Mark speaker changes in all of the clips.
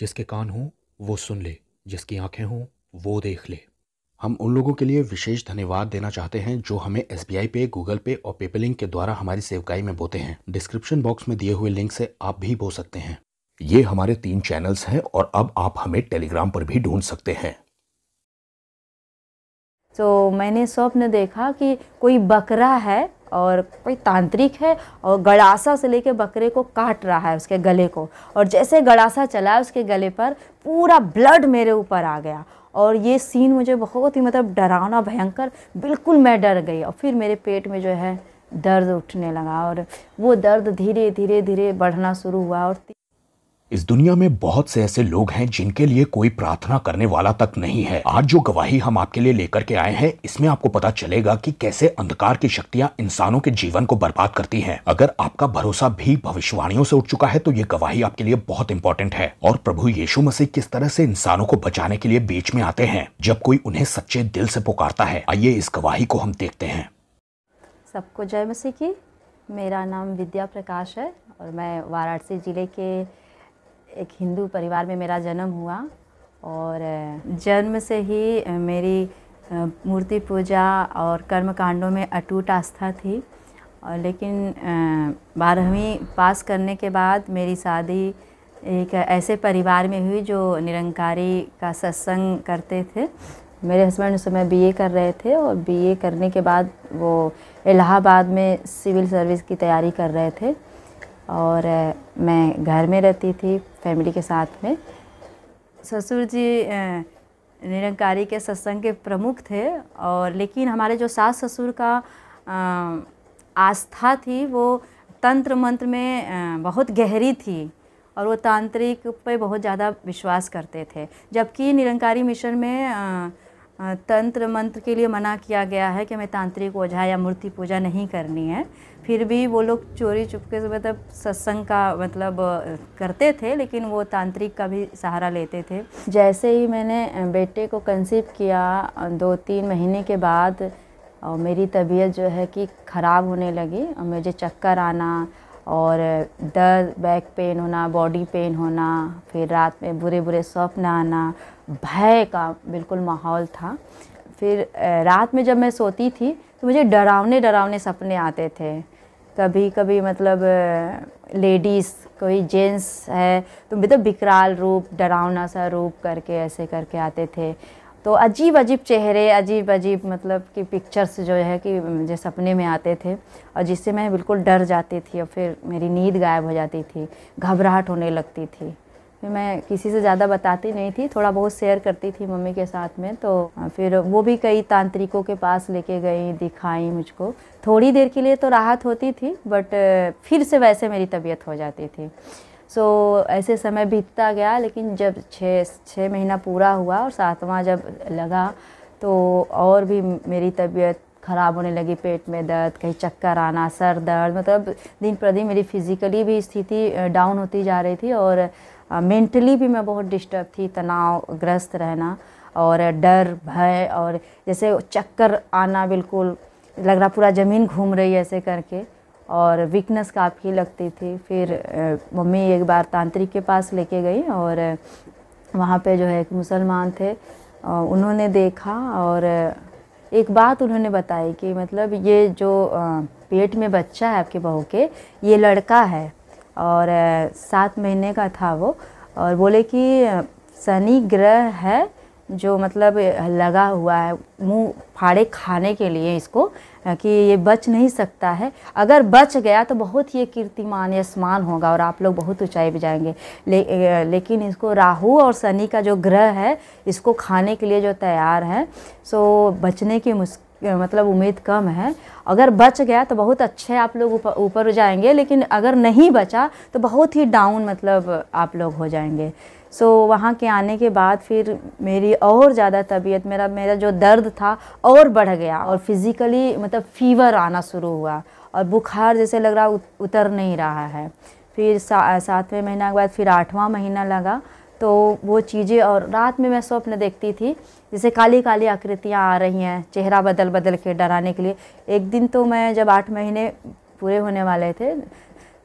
Speaker 1: जिसके कान हों वो सुन ले जिसकी आंखें हों वो देख ले हम उन लोगों के लिए विशेष धन्यवाद देना चाहते हैं जो हमें एस पे गूगल पे और पेपलिंक के द्वारा हमारी सेवकाई में बोते हैं डिस्क्रिप्शन बॉक्स में दिए हुए लिंक से आप भी बो सकते हैं ये हमारे तीन चैनल्स हैं और अब आप हमें टेलीग्राम पर भी ढूंढ सकते हैं
Speaker 2: तो मैंने स्वप्न देखा कि कोई बकरा है और कोई तांत्रिक है और गड़ासा से लेके बकरे को काट रहा है उसके गले को और जैसे गड़ासा चला है उसके गले पर पूरा ब्लड मेरे ऊपर आ गया और ये सीन मुझे बहुत ही मतलब डरावना भयंकर बिल्कुल मैं डर गई और फिर मेरे पेट में जो है दर्द उठने लगा और वो दर्द धीरे धीरे धीरे बढ़ना शुरू हुआ और
Speaker 1: इस दुनिया में बहुत से ऐसे लोग हैं जिनके लिए कोई प्रार्थना करने वाला तक नहीं है आज जो गवाही हम आपके लिए लेकर के आए हैं इसमें आपको पता चलेगा कि कैसे अंधकार की शक्तियां इंसानों के जीवन को बर्बाद करती हैं। अगर आपका भरोसा भी भविष्यवाणियों से उठ चुका है तो ये गवाही आपके लिए बहुत इंपॉर्टेंट है और प्रभु येशु मसीह किस तरह से इंसानों को बचाने के लिए बीच में आते हैं जब कोई उन्हें सच्चे दिल से पुकारता है आइए इस गवाही को हम देखते हैं
Speaker 2: सबको जय मसीह की मेरा नाम विद्या प्रकाश है और मैं वाराणसी जिले के एक हिंदू परिवार में मेरा जन्म हुआ और जन्म से ही मेरी मूर्ति पूजा और कर्म कांडों में अटूट आस्था थी और लेकिन बारहवीं पास करने के बाद मेरी शादी एक ऐसे परिवार में हुई जो निरंकारी का सत्संग करते थे मेरे हस्बैंड उस समय बीए कर रहे थे और बीए करने के बाद वो इलाहाबाद में सिविल सर्विस की तैयारी कर रहे थे और मैं घर में रहती थी फैमिली के साथ में ससुर जी निरंकारी के सत्संग के प्रमुख थे और लेकिन हमारे जो सास ससुर का आस्था थी वो तंत्र मंत्र में बहुत गहरी थी और वो तांत्रिक पे बहुत ज़्यादा विश्वास करते थे जबकि निरंकारी मिशन में तंत्र मंत्र के लिए मना किया गया है कि हमें तांत्रिक ओझा या मूर्ति पूजा नहीं करनी है फिर भी वो लोग चोरी चुपके से मतलब सत्संग का मतलब करते थे लेकिन वो तांत्रिक का भी सहारा लेते थे जैसे ही मैंने बेटे को कंसीव किया दो तीन महीने के बाद और मेरी तबीयत जो है कि ख़राब होने लगी और मुझे चक्कर आना और दर्द बैक पेन होना बॉडी पेन होना फिर रात में बुरे बुरे स्वप्न आना भय का बिल्कुल माहौल था फिर रात में जब मैं सोती थी तो मुझे डरावने डरावने सपने आते थे कभी कभी मतलब लेडीज़ कोई जेंट्स है तो मतलब विकराल रूप डरावना सा रूप करके ऐसे करके आते थे तो अजीब अजीब चेहरे अजीब अजीब मतलब कि पिक्चर्स जो है कि मुझे सपने में आते थे और जिससे मैं बिल्कुल डर जाती थी और फिर मेरी नींद गायब हो जाती थी घबराहट होने लगती थी फिर मैं किसी से ज़्यादा बताती नहीं थी थोड़ा बहुत शेयर करती थी मम्मी के साथ में तो फिर वो भी कई तांत्रिकों के पास लेके गई दिखाई मुझको थोड़ी देर के लिए तो राहत होती थी बट फिर से वैसे मेरी तबीयत हो जाती थी सो so, ऐसे समय बीतता गया लेकिन जब छः छः महीना पूरा हुआ और सातवां जब लगा तो और भी मेरी तबीयत ख़राब होने लगी पेट में दर्द कहीं चक्कर आना सर दर्द मतलब दिन प्रदिन मेरी फिज़िकली भी स्थिति डाउन होती जा रही थी और मेंटली भी मैं बहुत डिस्टर्ब थी तनावग्रस्त रहना और डर भय और जैसे चक्कर आना बिल्कुल लग रहा पूरा ज़मीन घूम रही है ऐसे करके और वीकनेस काफ़ी लगती थी फिर मम्मी एक बार तांत्रिक के पास लेके गई और वहाँ पे जो है एक मुसलमान थे उन्होंने देखा और एक बात उन्होंने बताई कि मतलब ये जो पेट में बच्चा है आपके बहू के ये लड़का है और सात महीने का था वो और बोले कि शनि ग्रह है जो मतलब लगा हुआ है मुंह फाड़े खाने के लिए इसको कि ये बच नहीं सकता है अगर बच गया तो बहुत ही कीर्तिमान समान होगा और आप लोग बहुत ऊंचाई पर जाएंगे ले, लेकिन इसको राहु और शनि का जो ग्रह है इसको खाने के लिए जो तैयार है सो बचने की मुश्किल मतलब उम्मीद कम है अगर बच गया तो बहुत अच्छे आप लोग ऊपर हो जाएंगे लेकिन अगर नहीं बचा तो बहुत ही डाउन मतलब आप लोग हो जाएंगे सो so, वहाँ के आने के बाद फिर मेरी और ज़्यादा तबीयत मेरा मेरा जो दर्द था और बढ़ गया और फिज़िकली मतलब फीवर आना शुरू हुआ और बुखार जैसे लग रहा उतर नहीं रहा है फिर सा, सातवें महीना के बाद फिर आठवां महीना लगा तो वो चीज़ें और रात में मैं स्वप्न देखती थी जैसे काली काली आकृतियाँ आ रही हैं चेहरा बदल बदल के डराने के लिए एक दिन तो मैं जब आठ महीने पूरे होने वाले थे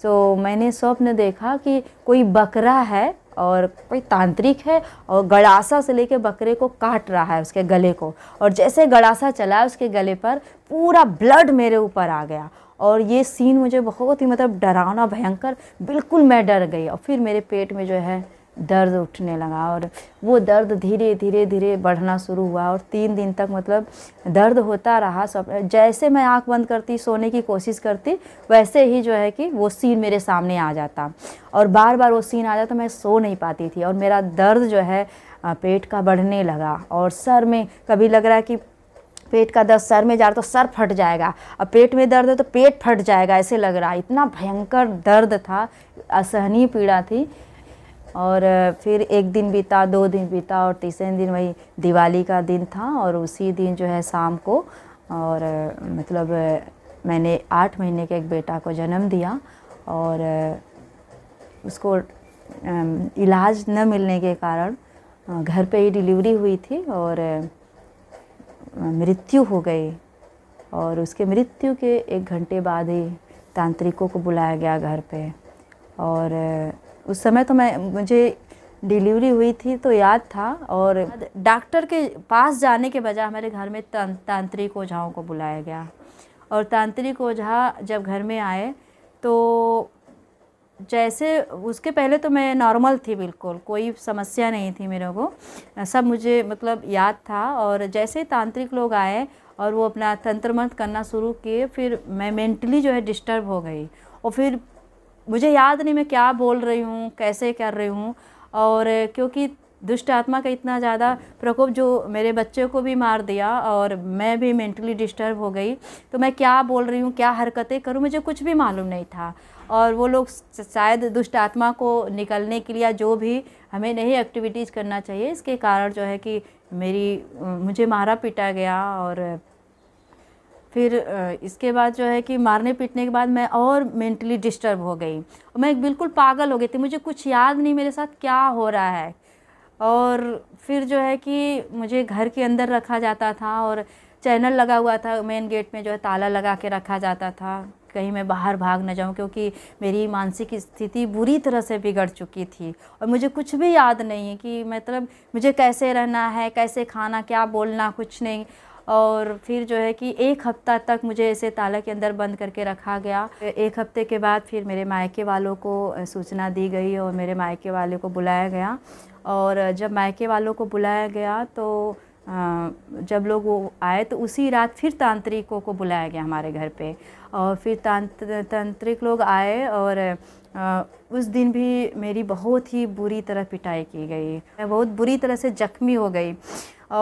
Speaker 2: तो मैंने स्वप्न देखा कि कोई बकरा है और कोई तांत्रिक है और गड़ासा से लेके बकरे को काट रहा है उसके गले को और जैसे गड़ासा चला उसके गले पर पूरा ब्लड मेरे ऊपर आ गया और ये सीन मुझे बहुत ही मतलब डरावना भयंकर बिल्कुल मैं डर गई और फिर मेरे पेट में जो है दर्द उठने लगा और वो दर्द धीरे धीरे धीरे बढ़ना शुरू हुआ और तीन दिन तक मतलब दर्द होता रहा सब जैसे मैं आंख बंद करती सोने की कोशिश करती वैसे ही जो है कि वो सीन मेरे सामने आ जाता और बार बार वो सीन आ जाता तो मैं सो नहीं पाती थी और मेरा दर्द जो है पेट का बढ़ने लगा और सर में कभी लग रहा है कि पेट का दर्द सर में जा रहा तो सर फट जाएगा और पेट में दर्द है तो पेट फट जाएगा ऐसे लग रहा इतना भयंकर दर्द था असहनीय पीड़ा थी और फिर एक दिन बीता दो दिन बीता और तीसरे दिन वही दिवाली का दिन था और उसी दिन जो है शाम को और मतलब मैंने आठ महीने के एक बेटा को जन्म दिया और उसको इलाज न मिलने के कारण घर पे ही डिलीवरी हुई थी और मृत्यु हो गई और उसके मृत्यु के एक घंटे बाद ही तांत्रिकों को बुलाया गया घर पे और उस समय तो मैं मुझे डिलीवरी हुई थी तो याद था और डॉक्टर के पास जाने के बजाय हमारे घर में तांत्रिक ओझाओं को बुलाया गया और तांत्रिक ओझा जब घर में आए तो जैसे उसके पहले तो मैं नॉर्मल थी बिल्कुल कोई समस्या नहीं थी मेरे को सब मुझे मतलब याद था और जैसे तांत्रिक लोग आए और वो अपना तंत्र मंत्र करना शुरू किए फिर मैं मेंटली जो है डिस्टर्ब हो गई और फिर मुझे याद नहीं मैं क्या बोल रही हूँ कैसे कर रही हूँ और क्योंकि दुष्ट आत्मा का इतना ज़्यादा प्रकोप जो मेरे बच्चे को भी मार दिया और मैं भी मेंटली डिस्टर्ब हो गई तो मैं क्या बोल रही हूँ क्या हरकतें करूँ मुझे कुछ भी मालूम नहीं था और वो लोग शायद दुष्ट आत्मा को निकलने के लिए जो भी हमें नहीं एक्टिविटीज़ करना चाहिए इसके कारण जो है कि मेरी मुझे मारा पीटा गया और फिर इसके बाद जो है कि मारने पीटने के बाद मैं और मेंटली डिस्टर्ब हो गई मैं बिल्कुल पागल हो गई थी मुझे कुछ याद नहीं मेरे साथ क्या हो रहा है और फिर जो है कि मुझे घर के अंदर रखा जाता था और चैनल लगा हुआ था मेन गेट में जो है ताला लगा के रखा जाता था कहीं मैं बाहर भाग न जाऊं क्योंकि मेरी मानसिक स्थिति बुरी तरह से बिगड़ चुकी थी और मुझे कुछ भी याद नहीं है कि मतलब मुझे कैसे रहना है कैसे खाना क्या बोलना कुछ नहीं और फिर जो है कि एक हफ़्ता तक मुझे इसे ताला के अंदर बंद करके रखा गया एक हफ़्ते के बाद फिर मेरे मायके वालों को सूचना दी गई और मेरे मायके वाले को बुलाया गया और जब मायके वालों को बुलाया गया तो जब लोग वो आए तो उसी रात फिर तांत्रिकों को बुलाया गया हमारे घर पे और फिर तांत्र तांत्रिक लोग आए और उस दिन भी मेरी बहुत ही बुरी तरह पिटाई की गई मैं बहुत बुरी तरह से जख्मी हो गई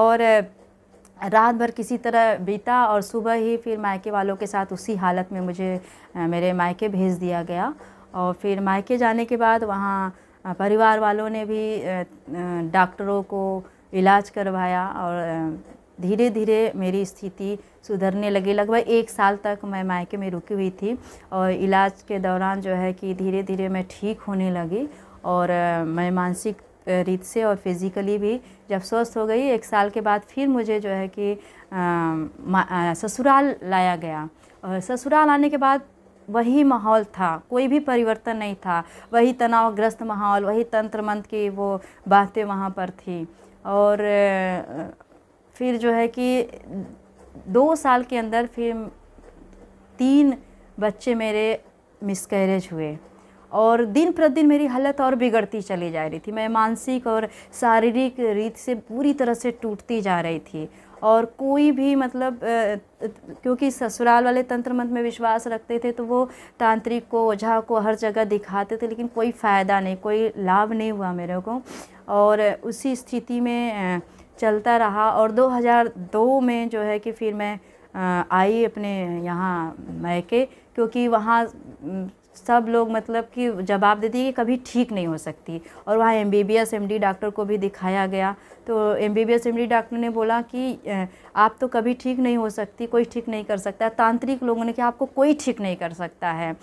Speaker 2: और रात भर किसी तरह बीता और सुबह ही फिर मायके वालों के साथ उसी हालत में मुझे मेरे मायके भेज दिया गया और फिर मायके जाने के बाद वहाँ परिवार वालों ने भी डॉक्टरों को इलाज करवाया और धीरे धीरे मेरी स्थिति सुधरने लगी लगभग एक साल तक मैं मायके में रुकी हुई थी और इलाज के दौरान जो है कि धीरे धीरे मैं ठीक होने लगी और मैं मानसिक रीत से और फिज़िकली भी जब स्वस्थ हो गई एक साल के बाद फिर मुझे जो है कि ससुराल लाया गया और ससुराल आने के बाद वही माहौल था कोई भी परिवर्तन नहीं था वही तनावग्रस्त माहौल वही तंत्र मंत्र की वो बातें वहाँ पर थी और फिर जो है कि दो साल के अंदर फिर तीन बच्चे मेरे मिसकैरेज हुए और दिन प्रतिदिन मेरी हालत और बिगड़ती चली जा रही थी मैं मानसिक और शारीरिक रीत से पूरी तरह से टूटती जा रही थी और कोई भी मतलब क्योंकि ससुराल वाले तंत्र मंत्र में विश्वास रखते थे तो वो तांत्रिक को ओझा को हर जगह दिखाते थे लेकिन कोई फ़ायदा नहीं कोई लाभ नहीं हुआ मेरे को और उसी स्थिति में चलता रहा और 2002 में जो है कि फिर मैं आई अपने यहाँ मैके क्योंकि वहाँ सब लोग मतलब कि जवाब देती है कि कभी ठीक नहीं हो सकती और वहाँ M B B S M D doctor को भी दिखाया गया तो M B B S M D doctor ने बोला कि आप तो कभी ठीक नहीं हो सकती कोई ठीक नहीं कर सकता तांत्रिक लोगों ने कहा आपको कोई ठीक नहीं कर सकता है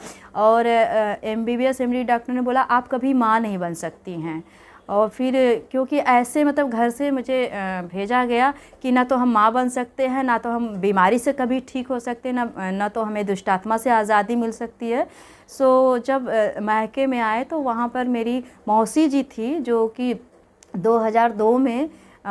Speaker 2: और M B B S M D doctor ने बोला आप कभी माँ नहीं बन सकती हैं और फिर क्योंकि ऐसे मतलब घर से मुझे भेजा गया कि ना तो हम माँ बन सकते हैं ना तो हम बीमारी से कभी ठीक हो सकते हैं ना ना तो हमें दुष्टात्मा से आज़ादी मिल सकती है सो so, जब महके में आए तो वहाँ पर मेरी मौसी जी थी जो कि 2002 में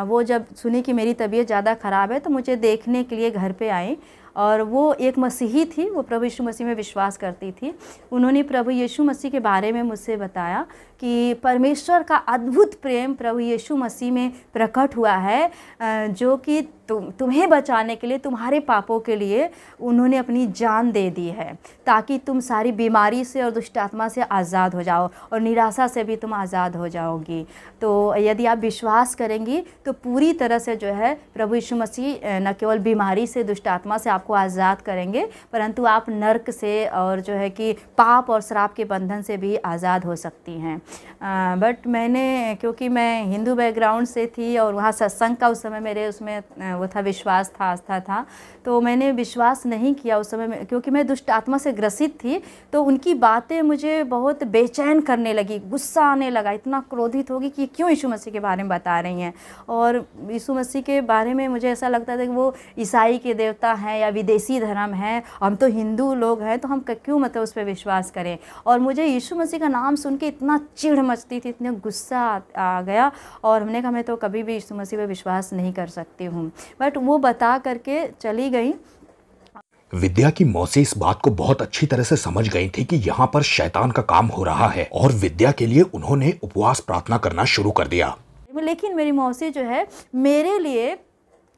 Speaker 2: वो जब सुनी कि मेरी तबीयत ज़्यादा ख़राब है तो मुझे देखने के लिए घर पे आई और वो एक मसीही थी वो प्रभु यीशु मसीह में विश्वास करती थी उन्होंने प्रभु यीशु मसीह के बारे में मुझसे बताया कि परमेश्वर का अद्भुत प्रेम प्रभु यीशु मसीह में प्रकट हुआ है जो कि तुम तुम्हें बचाने के लिए तुम्हारे पापों के लिए उन्होंने अपनी जान दे दी है ताकि तुम सारी बीमारी से और दुष्टात्मा से आज़ाद हो जाओ और निराशा से भी तुम आज़ाद हो जाओगी तो यदि आप विश्वास करेंगी तो पूरी तरह से जो है प्रभु यीशु मसीह न केवल बीमारी से दुष्टात्मा से आपको आज़ाद करेंगे परंतु आप नर्क से और जो है कि पाप और श्राप के बंधन से भी आज़ाद हो सकती हैं बट मैंने क्योंकि मैं हिंदू बैकग्राउंड से थी और वहाँ सत्संग का उस समय मेरे उसमें वो था विश्वास था आस्था था तो मैंने विश्वास नहीं किया उस समय में क्योंकि मैं दुष्ट आत्मा से ग्रसित थी तो उनकी बातें मुझे बहुत बेचैन करने लगी गुस्सा आने लगा इतना क्रोधित होगी कि क्यों यीशु मसीह के बारे में बता रही हैं और यीशु मसीह के बारे में मुझे ऐसा लगता था कि वो ईसाई के देवता हैं या विदेशी धर्म हैं हम तो हिंदू लोग हैं तो हम क्यों मतलब उस पर विश्वास करें और मुझे यीशु मसीह का नाम सुन के इतना चिढ़ मचती थी इतना गुस्सा आ गया और हमने कहा मैं तो कभी भी यीशु मसीह पर विश्वास नहीं कर सकती हूँ बट वो बता करके चली गई
Speaker 1: विद्या की मौसी इस बात को बहुत अच्छी तरह से समझ गई थी कि यहाँ पर शैतान का काम हो रहा है और विद्या के लिए उन्होंने उपवास प्रार्थना करना शुरू कर दिया
Speaker 2: लेकिन मेरी मौसी जो है मेरे लिए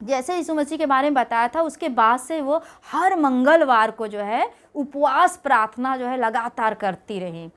Speaker 2: जैसे यीशु मसीह के बारे में बताया था उसके बाद से वो हर मंगलवार को जो है उपवास प्रार्थना जो है लगातार करती रही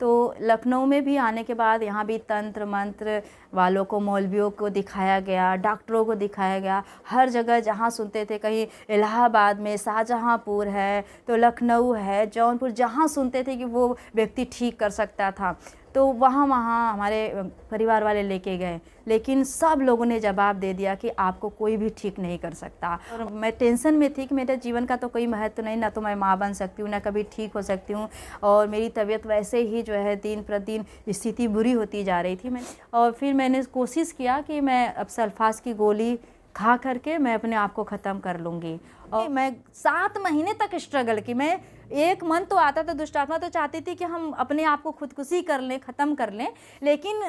Speaker 2: तो लखनऊ में भी आने के बाद यहाँ भी तंत्र मंत्र वालों को मौलवियों को दिखाया गया डॉक्टरों को दिखाया गया हर जगह जहाँ सुनते थे कहीं इलाहाबाद में शाहजहाँपुर है तो लखनऊ है जौनपुर जहाँ सुनते थे कि वो व्यक्ति ठीक कर सकता था तो वहाँ वहाँ हमारे परिवार वाले लेके गए लेकिन सब लोगों ने जवाब दे दिया कि आपको कोई भी ठीक नहीं कर सकता और मैं टेंशन में थी कि मेरे जीवन का तो कोई महत्व नहीं ना तो मैं माँ बन सकती हूँ ना कभी ठीक हो सकती हूँ और मेरी तबीयत वैसे ही जो है दिन प्रतिदिन स्थिति बुरी होती जा रही थी मैं और फिर मैंने कोशिश किया कि मैं अब सल्फास की गोली खा करके मैं अपने आप को ख़त्म कर लूँगी और मैं सात महीने तक स्ट्रगल की मैं एक मन तो आता था दुष्टात्मा तो चाहती थी कि हम अपने आप को खुदकुशी कर लें ख़त्म कर लें लेकिन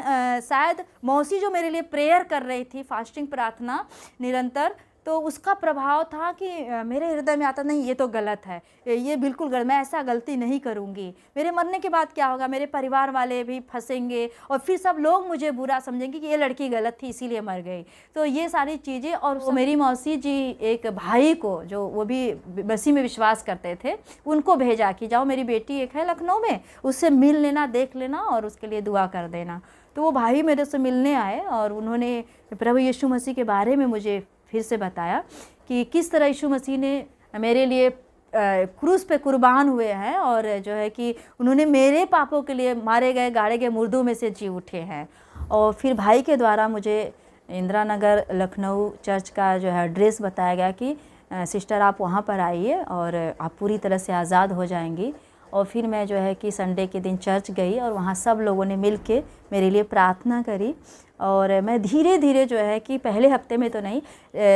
Speaker 2: शायद मौसी जो मेरे लिए प्रेयर कर रही थी फास्टिंग प्रार्थना निरंतर तो उसका प्रभाव था कि मेरे हृदय में आता नहीं ये तो गलत है ये बिल्कुल गलत मैं ऐसा गलती नहीं करूँगी मेरे मरने के बाद क्या होगा मेरे परिवार वाले भी फंसेंगे और फिर सब लोग मुझे बुरा समझेंगे कि ये लड़की गलत थी इसीलिए मर गई तो ये सारी चीज़ें और तो मेरी मौसी जी एक भाई को जो वो भी बसी में विश्वास करते थे उनको भेजा कि जाओ मेरी बेटी एक है लखनऊ में उससे मिल लेना देख लेना और उसके लिए दुआ कर देना तो वो भाई मेरे से मिलने आए और उन्होंने प्रभु यीशु मसीह के बारे में मुझे फिर से बताया कि किस तरह यीशु मसीह ने मेरे लिए क्रूस पे कुर्बान हुए हैं और जो है कि उन्होंने मेरे पापों के लिए मारे गए गाड़े गए मुर्दों में से जी उठे हैं और फिर भाई के द्वारा मुझे इंदिरा नगर लखनऊ चर्च का जो है एड्रेस बताया गया कि सिस्टर आप वहाँ पर आइए और आप पूरी तरह से आज़ाद हो जाएंगी और फिर मैं जो है कि संडे के दिन चर्च गई और वहाँ सब लोगों ने मिल के मेरे लिए प्रार्थना करी और मैं धीरे धीरे जो है कि पहले हफ्ते में तो नहीं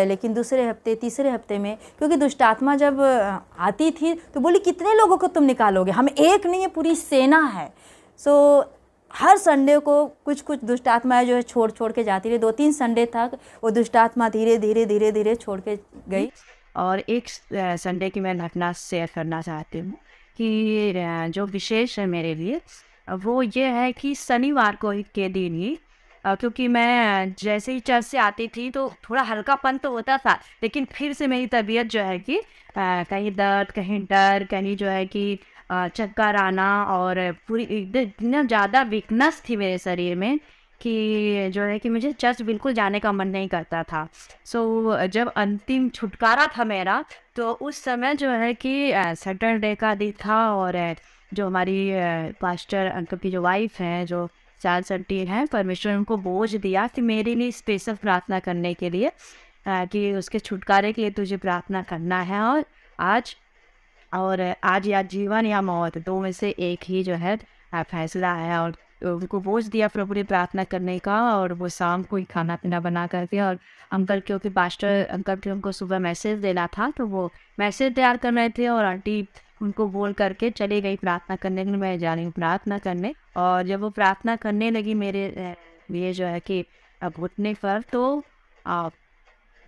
Speaker 2: लेकिन दूसरे हफ्ते तीसरे हफ्ते में क्योंकि दुष्टात्मा जब आती थी तो बोली कितने लोगों को तुम निकालोगे हम एक नहीं है पूरी सेना है सो हर संडे को कुछ कुछ दुष्टात्माएं जो है छोड़ छोड़ के जाती रही दो तीन संडे तक वो दुष्टात्मा धीरे धीरे धीरे धीरे छोड़ के
Speaker 3: गई और एक संडे की मैं घटना शेयर करना चाहती हूँ कि जो विशेष है मेरे लिए वो ये है कि शनिवार को ही के दिन ही क्योंकि मैं जैसे ही चर्च से आती थी तो थोड़ा हल्कापन तो होता था लेकिन फिर से मेरी तबीयत जो है कि कहीं दर्द कहीं डर कहीं जो है कि चक्कर आना और पूरी इतना ज़्यादा वीकनेस थी मेरे शरीर में कि जो है कि मुझे चर्च बिल्कुल जाने का मन नहीं करता था सो so, जब अंतिम छुटकारा था मेरा तो उस समय जो है कि सैटरडे का दिन था और जो हमारी पास्टर अंकल की जो वाइफ हैं जो चार संटीन हैं परमेश्वर उनको बोझ दिया कि मेरे लिए स्पेशल प्रार्थना करने के लिए कि उसके छुटकारे के लिए तुझे प्रार्थना करना है और आज और आज या जीवन या मौत दो में से एक ही जो है फैसला है और उनको बोझ दिया प्रभु ने प्रार्थना करने का और वो शाम को ही खाना पीना बना कर दिया और अंकल क्योंकि पास्टर अंकल जी उनको सुबह मैसेज देना था तो वो मैसेज तैयार कर रहे थे और आंटी उनको बोल करके चले गई प्रार्थना करने के लिए मैं जा रही हूँ प्रार्थना करने और जब वो प्रार्थना करने लगी मेरे लिए जो है कि अब उठने पर तो आप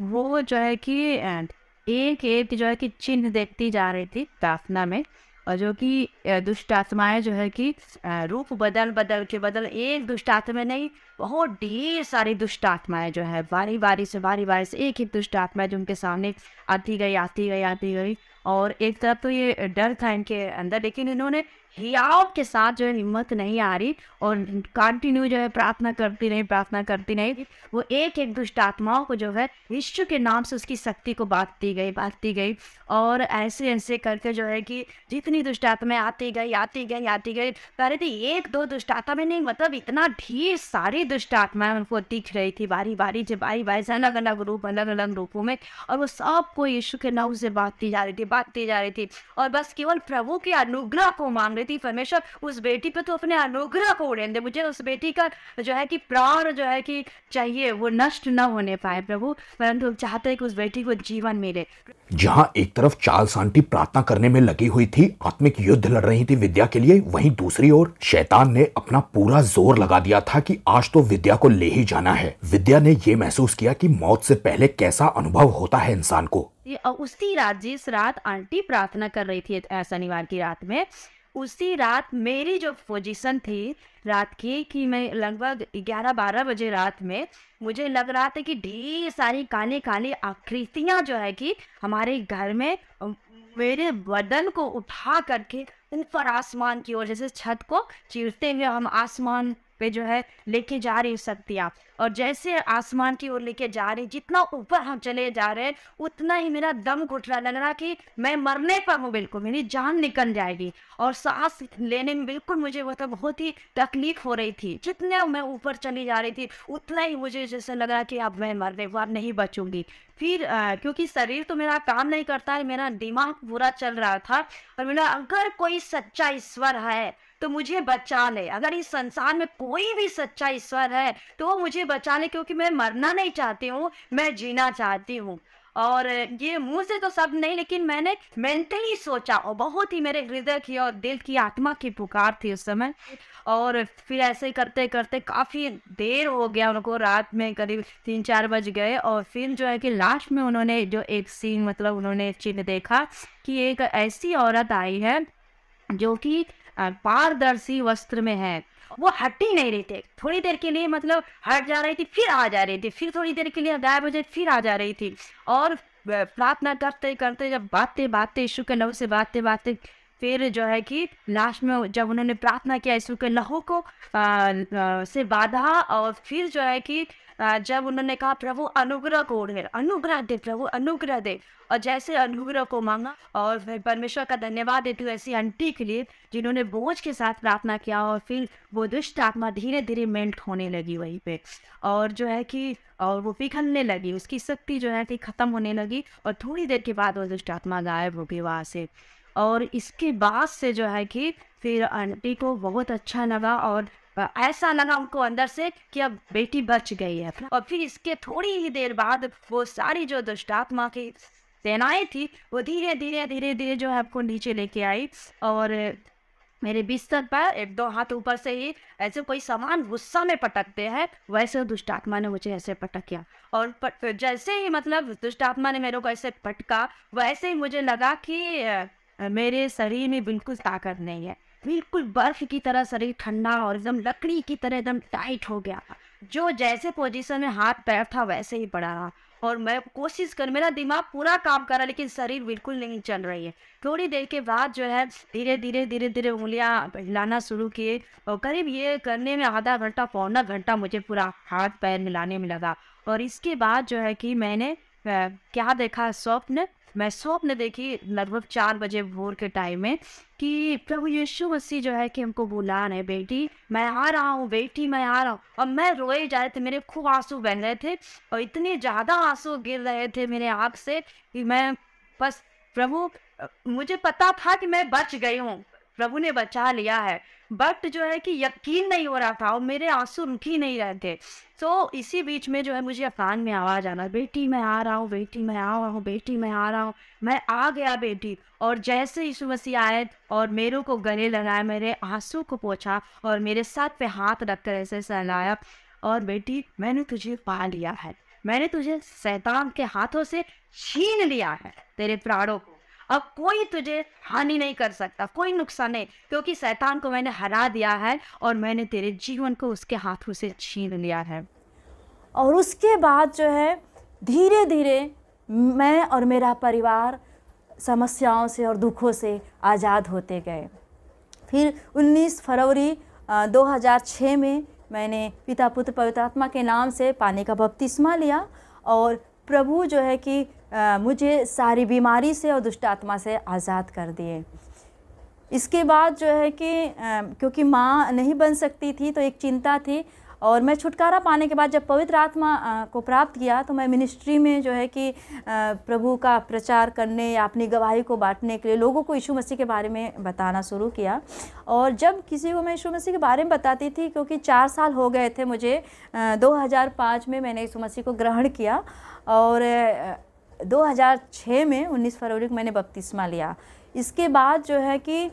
Speaker 3: वो जो है कि एंड एक एक जो है कि चिन्ह देखती जा रही थी प्रार्थना में और जो कि दुष्ट आत्माएं जो है कि रूप बदल बदल के बदल एक दुष्ट आत्मा नहीं बहुत ढेर सारी दुष्ट आत्माएं जो है बारी बारी से बारी बारी से एक एक दुष्ट आत्मा जो उनके सामने आती गई आती गई आती गई और एक तरफ तो ये डर था इनके अंदर लेकिन इन्होंने हियाव के साथ जो है हिम्मत नहीं आ रही और कंटिन्यू जो है प्रार्थना करती रही प्रार्थना करती रही वो एक एक दुष्ट आत्माओं को जो है विश्व के नाम से उसकी शक्ति को बांटती गई बांटती गई और ऐसे ऐसे करके जो है कि जितनी दुष्ट आत्माएं आती गई आती गई आती गई कह रही थी एक दो दुष्ट आत्मा नहीं मतलब इतना ढेर सारी दुष्ट आत्माएं उनको दिख रही थी बारी बारी जब बारी बारी से अलग अलग रूप अलग अलग रूपों में और वो सबको यीशु के नाम से बांटती जा रही थी बांटती जा रही थी और बस केवल प्रभु के अनुग्रह को मांग रही रही थी परमेश्वर उस बेटी पे तो अपने अनुग्रह को उड़े दे मुझे उस बेटी का जो है कि प्राण जो है कि चाहिए वो नष्ट न होने पाए प्रभु परंतु हम चाहते हैं कि उस बेटी को जीवन मिले
Speaker 1: जहाँ एक तरफ चाल आंटी प्रार्थना करने में लगी हुई थी आत्मिक युद्ध लड़ रही थी विद्या के लिए वहीं दूसरी ओर शैतान ने अपना पूरा जोर लगा दिया था कि आज तो विद्या को ले ही जाना है विद्या ने ये महसूस किया कि मौत से पहले कैसा अनुभव होता है इंसान को
Speaker 3: उसी रात जिस रात आंटी प्रार्थना कर रही थी शनिवार की रात में उसी रात मेरी जो पोजीशन थी रात की कि मैं लगभग ग्यारह बारह बजे रात में मुझे लग रहा था कि ढेर सारी काले काली आकृतियाँ जो है कि हमारे घर में मेरे बदन को उठा करके ऊपर आसमान की ओर जैसे छत को चीरते हुए हम आसमान पे जो है लेके जा रही शक्तियाँ और जैसे आसमान की ओर लेके जा रही जितना ऊपर हम चले जा रहे हैं उतना ही मेरा दम घुट रहा लग रहा कि मैं मरने पर हूँ बिल्कुल मेरी जान निकल जाएगी और सांस लेने में बिल्कुल मुझे मतलब बहुत ही तकलीफ हो रही थी जितने मैं ऊपर चली जा रही थी उतना ही मुझे जैसे लग रहा कि अब मैं मरने पर नहीं बचूंगी फिर आ, क्योंकि शरीर तो मेरा काम नहीं करता है मेरा दिमाग पूरा चल रहा था और मेरा अगर कोई सच्चा ईश्वर है तो मुझे बचा ले अगर इस संसार में कोई भी सच्चा ईश्वर है तो मुझे बचा ले क्योंकि मैं मरना नहीं चाहती हूँ मैं जीना चाहती हूँ और ये मुंह से तो सब नहीं लेकिन मैंने मेंटली सोचा और बहुत ही मेरे हृदय की और दिल की आत्मा की पुकार थी उस समय और फिर ऐसे करते करते काफ़ी देर हो गया उनको रात में करीब तीन चार बज गए और फिर जो है कि लास्ट में उन्होंने जो एक सीन मतलब उन्होंने चिन्ह देखा कि एक ऐसी औरत आई है जो कि पारदर्शी वस्त्र में है वो हट ही नहीं रहे थे थोड़ी देर के लिए मतलब हट जा रही थी फिर आ जा रही थी फिर थोड़ी देर के लिए गायब हो जाए फिर आ जा रही थी और प्रार्थना करते करते जब बातें बातें यीशु के नव से बातें बातें फिर जो है कि लास्ट में जब उन्होंने प्रार्थना किया यीशु के लहू को आ, आ, से बाधा और फिर जो है कि जब उन्होंने कहा प्रभु अनुग्रह को है अनुग्रह दे प्रभु अनुग्रह दे और जैसे अनुग्रह को मांगा और फिर परमेश्वर का धन्यवाद देती हूँ ऐसी आंटी के लिए जिन्होंने बोझ के साथ प्रार्थना किया और फिर वो दुष्ट आत्मा धीरे धीरे मेल्ट होने लगी वहीं पे और जो है कि और वो पिघलने लगी उसकी शक्ति जो है कि खत्म होने लगी और थोड़ी देर के बाद वो दुष्ट आत्मा गायब हो गई वहाँ से और इसके बाद से जो है कि फिर आंटी को बहुत अच्छा लगा और ऐसा लगा उनको अंदर से कि अब बेटी बच गई है और फिर इसके थोड़ी ही देर बाद वो सारी जो दुष्टात्मा की सेनाएं थी वो धीरे धीरे धीरे धीरे जो है आपको नीचे लेके आई और मेरे बिस्तर पर एक दो हाथ ऊपर से ही ऐसे कोई सामान गुस्सा में पटकते हैं वैसे दुष्टात्मा ने मुझे ऐसे पटकिया और पट, जैसे ही मतलब दुष्टात्मा ने मेरे को ऐसे पटका वैसे ही मुझे लगा कि मेरे शरीर में बिल्कुल ताकत नहीं है बिल्कुल बर्फ की तरह शरीर ठंडा और एकदम लकड़ी की तरह एकदम टाइट हो गया जो जैसे पोजीशन में हाथ पैर था वैसे ही पड़ा रहा और मैं कोशिश कर मेरा दिमाग पूरा काम कर रहा लेकिन शरीर बिल्कुल नहीं चल रही है थोड़ी देर के बाद जो है धीरे धीरे धीरे धीरे उंगलियाँ हिलाना शुरू किए और करीब ये करने में आधा घंटा पौना घंटा मुझे पूरा हाथ पैर मिलाने में लगा और इसके बाद जो है कि मैंने क्या देखा स्वप्न मैं स्वप्न देखी लगभग चार बजे भोर के टाइम में कि प्रभु यीशु मसीह जो है कि हमको बुला रहे बेटी मैं आ रहा हूँ बेटी मैं आ रहा हूँ और मैं रोए जा रहे थे मेरे खूब आंसू बह रहे थे और इतने ज़्यादा आंसू गिर रहे थे मेरे आँख से कि मैं बस प्रभु मुझे पता था कि मैं बच गई हूँ प्रभु ने बचा लिया है बट जो है कि यकीन नहीं हो रहा था और मेरे आंसू रुक ही नहीं रहे थे तो इसी बीच में जो है मुझे अफगान में आवाज़ आना बेटी मैं आ रहा हूँ बेटी मैं आ रहा हूँ बेटी मैं आ रहा हूँ मैं आ गया बेटी और जैसे यीशु मसीह आए और मेरे को गले लगाया मेरे आंसू को पोछा और मेरे साथ पे हाथ रखकर ऐसे सहलाया और बेटी मैंने तुझे पा लिया है मैंने तुझे सैतान के हाथों से छीन लिया है तेरे प्राणों को अब कोई तुझे हानि नहीं कर सकता कोई नुकसान नहीं क्योंकि शैतान को मैंने हरा दिया है और मैंने तेरे जीवन को उसके हाथों से छीन लिया है
Speaker 2: और उसके बाद जो है धीरे धीरे मैं और मेरा परिवार समस्याओं से और दुखों से आज़ाद होते गए फिर 19 फरवरी 2006 में मैंने पिता पुत्र पवित्र आत्मा के नाम से पानी का बपतिस्मा लिया और प्रभु जो है कि आ, मुझे सारी बीमारी से और दुष्ट आत्मा से आज़ाद कर दिए इसके बाद जो है कि आ, क्योंकि माँ नहीं बन सकती थी तो एक चिंता थी और मैं छुटकारा पाने के बाद जब पवित्र आत्मा को प्राप्त किया तो मैं मिनिस्ट्री में जो है कि प्रभु का प्रचार करने या अपनी गवाही को बांटने के लिए लोगों को यीशु मसीह के बारे में बताना शुरू किया और जब किसी को मैं यीशु मसीह के बारे में बताती थी क्योंकि चार साल हो गए थे मुझे 2005 में मैंने यीशु मसीह को ग्रहण किया और 2006 में 19 फरवरी को मैंने बपतिस्मा लिया इसके बाद जो है कि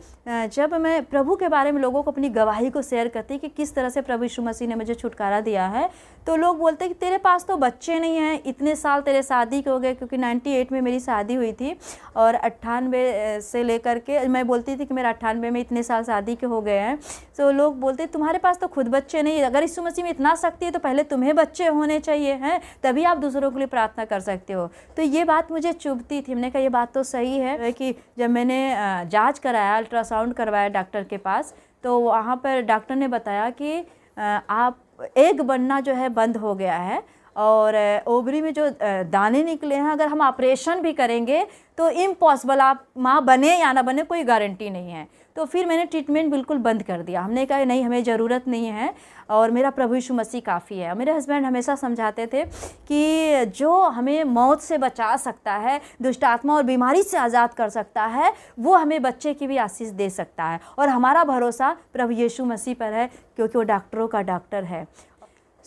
Speaker 2: जब मैं प्रभु के बारे में लोगों को अपनी गवाही को शेयर करती कि किस तरह से प्रभु यीशु मसीह ने मुझे छुटकारा दिया है तो लोग बोलते कि तेरे पास तो बच्चे नहीं हैं इतने साल तेरे शादी के हो गए क्योंकि 98 में मेरी शादी हुई थी और अट्ठानवे से लेकर के मैं बोलती थी कि मेरा अट्ठानवे में इतने साल शादी के हो गए हैं तो लोग बोलते तुम्हारे पास तो खुद बच्चे नहीं अगर यीशु मसीह में इतना शक्ति है तो पहले तुम्हें बच्चे होने चाहिए हैं तभी आप दूसरों के लिए प्रार्थना कर सकते हो तो ये बात मुझे चुभती थी हमने कहा ये बात तो सही है कि जब मैंने मैंने जांच कराया अल्ट्रासाउंड करवाया डॉक्टर के पास तो वहाँ पर डॉक्टर ने बताया कि आप एग बनना जो है बंद हो गया है और ओबरी में जो दाने निकले हैं अगर हम ऑपरेशन भी करेंगे तो इम्पॉसिबल आप माँ बने या ना बने कोई गारंटी नहीं है तो फिर मैंने ट्रीटमेंट बिल्कुल बंद कर दिया हमने कहा नहीं हमें ज़रूरत नहीं है और मेरा प्रभु यीशु मसीह काफ़ी है मेरे हस्बैंड हमेशा समझाते थे कि जो हमें मौत से बचा सकता है दुष्ट आत्मा और बीमारी से आज़ाद कर सकता है वो हमें बच्चे की भी आशीष दे सकता है और हमारा भरोसा प्रभु यीशु मसीह पर है क्योंकि वो डॉक्टरों का डॉक्टर है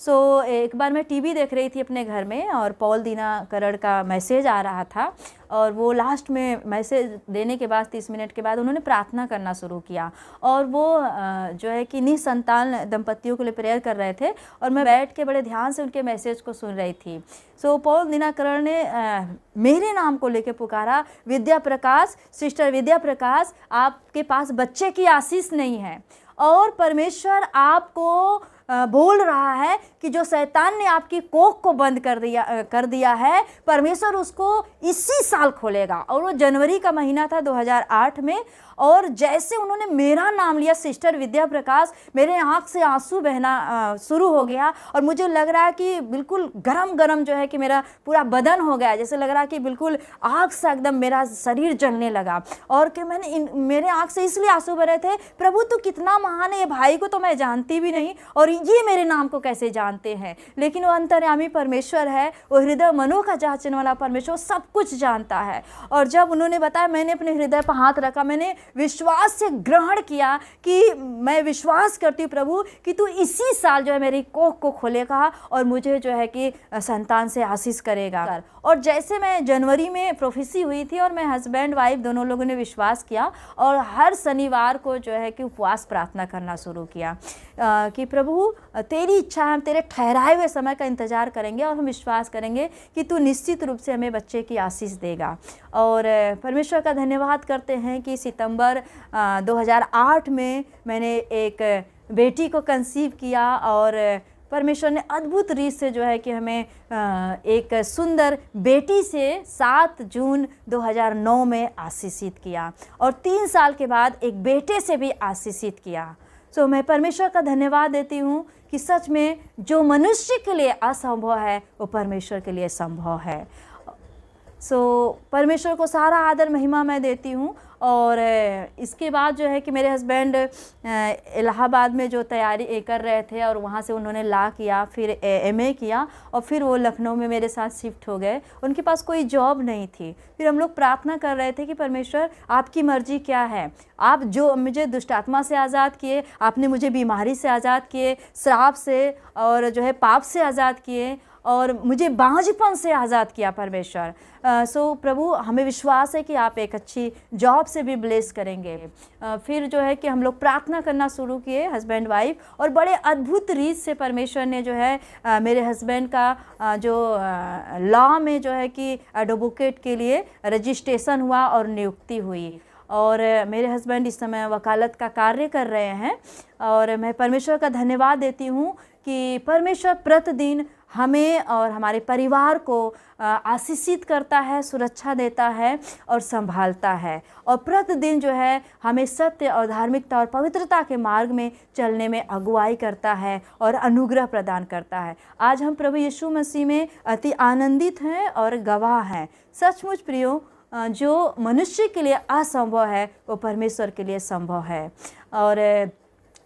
Speaker 2: सो so, एक बार मैं टीवी देख रही थी अपने घर में और पॉल दीना करड़ का मैसेज आ रहा था और वो लास्ट में मैसेज देने के बाद तीस मिनट के बाद उन्होंने प्रार्थना करना शुरू किया और वो जो है कि निसंतान दंपतियों के लिए प्रेयर कर रहे थे और मैं बैठ के बड़े ध्यान से उनके मैसेज को सुन रही थी सो so, पौल दिनाकरण ने आ, मेरे नाम को लेकर पुकारा विद्या प्रकाश सिस्टर विद्या प्रकाश आपके पास बच्चे की आशीष नहीं है और परमेश्वर आपको बोल रहा है कि जो शैतान ने आपकी कोख को बंद कर दिया कर दिया है परमेश्वर उसको इसी साल खोलेगा और वो जनवरी का महीना था 2008 में और जैसे उन्होंने मेरा नाम लिया सिस्टर विद्या प्रकाश मेरे आँख से आंसू बहना शुरू हो गया और मुझे लग रहा है कि बिल्कुल गरम गरम जो है कि मेरा पूरा बदन हो गया जैसे लग रहा है कि बिल्कुल आग से एकदम मेरा शरीर जलने लगा और कि मैंने इन मेरे आँख से इसलिए आंसू भरे थे प्रभु तो कितना महान है भाई को तो मैं जानती भी नहीं और ये मेरे नाम को कैसे जानते हैं लेकिन वो अंतर्यामी परमेश्वर है वो हृदय मनो का जांचने वाला परमेश्वर सब कुछ जानता है और जब उन्होंने बताया मैंने अपने हृदय पर हाथ रखा मैंने विश्वास से ग्रहण किया कि मैं विश्वास करती हूँ प्रभु कि तू इसी साल जो है मेरी कोख को खोलेगा और मुझे जो है कि संतान से आशीष करेगा और जैसे मैं जनवरी में प्रोफेसी हुई थी और मैं हस्बैंड वाइफ दोनों लोगों ने विश्वास किया और हर शनिवार को जो है कि उपवास प्रार्थना करना शुरू किया आ, कि प्रभु तेरी इच्छा हम तेरे ठहराए हुए समय का इंतज़ार करेंगे और हम विश्वास करेंगे कि तू निश्चित रूप से हमें बच्चे की आशीष देगा और परमेश्वर का धन्यवाद करते हैं कि सितंबर 2008 में मैंने एक बेटी को कंसीव किया और परमेश्वर ने अद्भुत रीत से जो है कि हमें एक सुंदर बेटी से 7 जून 2009 में आशीषित किया और तीन साल के बाद एक बेटे से भी आशीषित किया सो मैं परमेश्वर का धन्यवाद देती हूँ कि सच में जो मनुष्य के लिए असंभव है वो परमेश्वर के लिए संभव है सो so, परमेश्वर को सारा आदर महिमा मैं देती हूँ और इसके बाद जो है कि मेरे हस्बैंड इलाहाबाद में जो तैयारी कर रहे थे और वहाँ से उन्होंने ला किया फिर एम किया और फिर वो लखनऊ में मेरे साथ शिफ्ट हो गए उनके पास कोई जॉब नहीं थी फिर हम लोग प्रार्थना कर रहे थे कि परमेश्वर आपकी मर्ज़ी क्या है आप जो मुझे दुष्टात्मा से आज़ाद किए आपने मुझे बीमारी से आज़ाद किए श्राप से और जो है पाप से आज़ाद किए और मुझे बांझपन से आज़ाद किया परमेश्वर सो प्रभु हमें विश्वास है कि आप एक अच्छी जॉब से भी ब्लेस करेंगे फिर जो है कि हम लोग प्रार्थना करना शुरू किए हस्बैंड वाइफ और बड़े अद्भुत रीत से परमेश्वर ने जो है मेरे हस्बैंड का जो लॉ में जो है कि एडवोकेट के लिए रजिस्ट्रेशन हुआ और नियुक्ति हुई और मेरे हस्बैंड इस समय वकालत का कार्य कर रहे हैं और मैं परमेश्वर का धन्यवाद देती हूँ कि परमेश्वर प्रतिदिन हमें और हमारे परिवार को आशीषित करता है सुरक्षा देता है और संभालता है और प्रतिदिन जो है हमें सत्य और धार्मिकता और पवित्रता के मार्ग में चलने में अगुवाई करता है और अनुग्रह प्रदान करता है आज हम प्रभु यीशु मसीह में अति आनंदित हैं और गवाह हैं सचमुच प्रियो जो मनुष्य के लिए असंभव है वो परमेश्वर के लिए संभव है और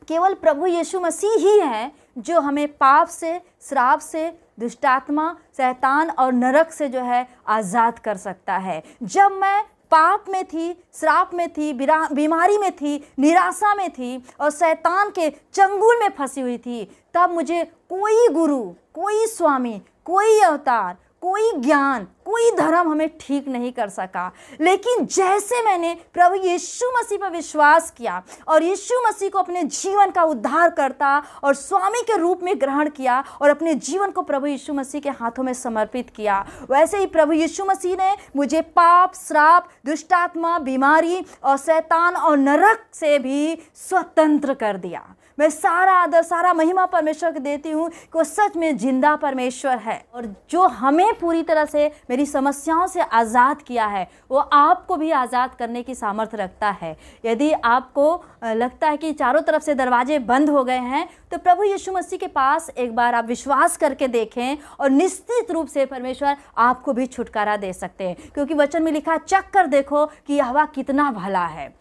Speaker 2: केवल प्रभु यीशु मसीह ही हैं जो हमें पाप से श्राप से दुष्टात्मा शैतान और नरक से जो है आज़ाद कर सकता है जब मैं पाप में थी श्राप में थी बीमारी में थी निराशा में थी और शैतान के चंगुल में फंसी हुई थी तब मुझे कोई गुरु कोई स्वामी कोई अवतार कोई ज्ञान कोई धर्म हमें ठीक नहीं कर सका लेकिन जैसे मैंने प्रभु यीशु मसीह पर विश्वास किया और यीशु मसीह को अपने जीवन का उद्धार करता और स्वामी के रूप में ग्रहण किया और अपने जीवन को प्रभु यीशु मसीह के हाथों में समर्पित किया वैसे ही प्रभु यीशु मसीह ने मुझे पाप श्राप दुष्टात्मा बीमारी और शैतान और नरक से भी स्वतंत्र कर दिया मैं सारा आदर सारा महिमा परमेश्वर को देती हूँ कि वो सच में जिंदा परमेश्वर है और जो हमें पूरी तरह से मेरी समस्याओं से आज़ाद किया है वो आपको भी आज़ाद करने की सामर्थ्य रखता है यदि आपको लगता है कि चारों तरफ से दरवाजे बंद हो गए हैं तो प्रभु यीशु मसीह के पास एक बार आप विश्वास करके देखें और निश्चित रूप से परमेश्वर आपको भी छुटकारा दे सकते हैं क्योंकि वचन में लिखा चक कर देखो कि यह हवा कितना भला है